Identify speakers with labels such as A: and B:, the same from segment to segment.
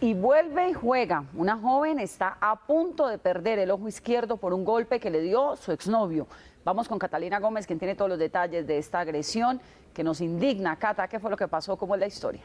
A: y vuelve y juega. Una joven está a punto de perder el ojo izquierdo por un golpe que le dio su exnovio. Vamos con Catalina Gómez, quien tiene todos los detalles de esta agresión que nos indigna. Cata, ¿qué fue lo que pasó? ¿Cómo es la historia?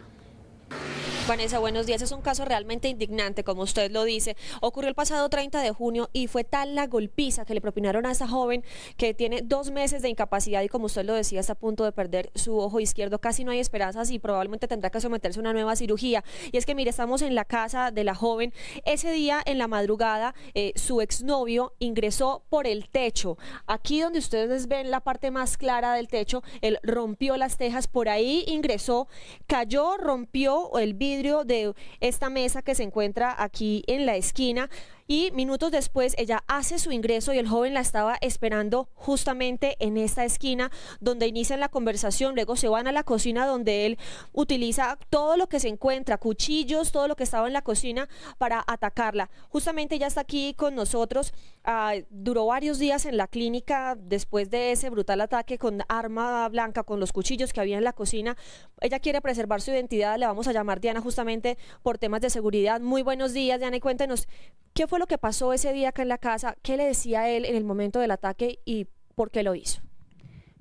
A: Vanessa, buenos días. Es un caso realmente indignante, como usted lo dice. Ocurrió el pasado 30 de junio y fue tal la golpiza que le propinaron a esta joven que tiene dos meses de incapacidad y, como usted lo decía, está a punto de perder su ojo izquierdo. Casi no hay esperanzas y probablemente tendrá que someterse a una nueva cirugía. Y es que, mire, estamos en la casa de la joven. Ese día, en la madrugada, eh, su exnovio ingresó por el techo. Aquí donde ustedes ven la parte más clara del techo, él rompió las tejas, por ahí ingresó, cayó, rompió el vidrio de esta mesa que se encuentra aquí en la esquina y minutos después ella hace su ingreso y el joven la estaba esperando justamente en esta esquina donde inician la conversación, luego se van a la cocina donde él utiliza todo lo que se encuentra, cuchillos, todo lo que estaba en la cocina para atacarla. Justamente ella está aquí con nosotros, ah, duró varios días en la clínica después de ese brutal ataque con arma blanca, con los cuchillos que había en la cocina. Ella quiere preservar su identidad, le vamos a llamar Diana justamente por temas de seguridad. Muy buenos días, Diana, y cuéntenos ¿Qué fue lo que pasó ese día acá en la casa? ¿Qué le decía él en el momento del ataque y por qué lo hizo?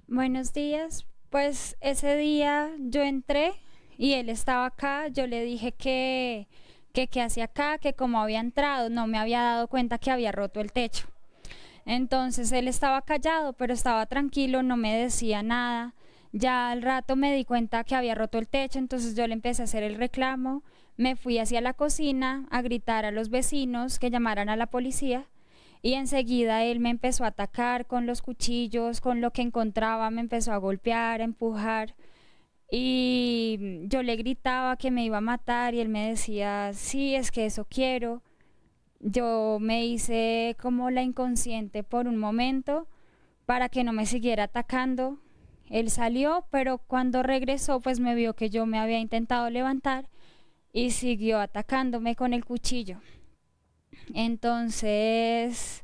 B: Buenos días. Pues ese día yo entré y él estaba acá. Yo le dije que que qué hacía acá, que como había entrado no me había dado cuenta que había roto el techo. Entonces él estaba callado, pero estaba tranquilo, no me decía nada. Ya al rato me di cuenta que había roto el techo, entonces yo le empecé a hacer el reclamo, me fui hacia la cocina a gritar a los vecinos que llamaran a la policía y enseguida él me empezó a atacar con los cuchillos, con lo que encontraba, me empezó a golpear, a empujar y yo le gritaba que me iba a matar y él me decía, sí, es que eso quiero. Yo me hice como la inconsciente por un momento para que no me siguiera atacando él salió, pero cuando regresó pues me vio que yo me había intentado levantar y siguió atacándome con el cuchillo. Entonces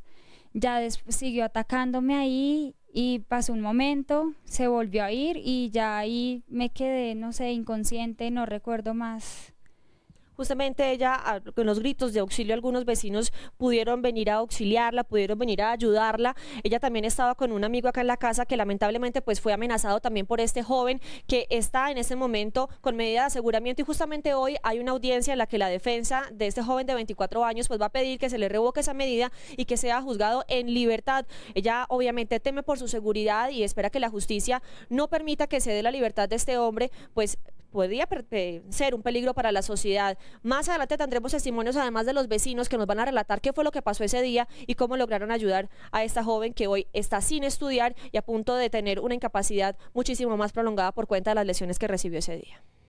B: ya siguió atacándome ahí y pasó un momento, se volvió a ir y ya ahí me quedé, no sé, inconsciente, no recuerdo más justamente
A: ella ah, con los gritos de auxilio algunos vecinos pudieron venir a auxiliarla, pudieron venir a ayudarla. Ella también estaba con un amigo acá en la casa que lamentablemente pues fue amenazado también por este joven que está en este momento con medida de aseguramiento y justamente hoy hay una audiencia en la que la defensa de este joven de 24 años pues va a pedir que se le revoque esa medida y que sea juzgado en libertad. Ella obviamente teme por su seguridad y espera que la justicia no permita que se dé la libertad de este hombre pues podría eh, ser un peligro para la sociedad. Más adelante tendremos testimonios además de los vecinos que nos van a relatar qué fue lo que pasó ese día y cómo lograron ayudar a esta joven que hoy está sin estudiar y a punto de tener una incapacidad muchísimo más prolongada por cuenta de las lesiones que recibió ese día.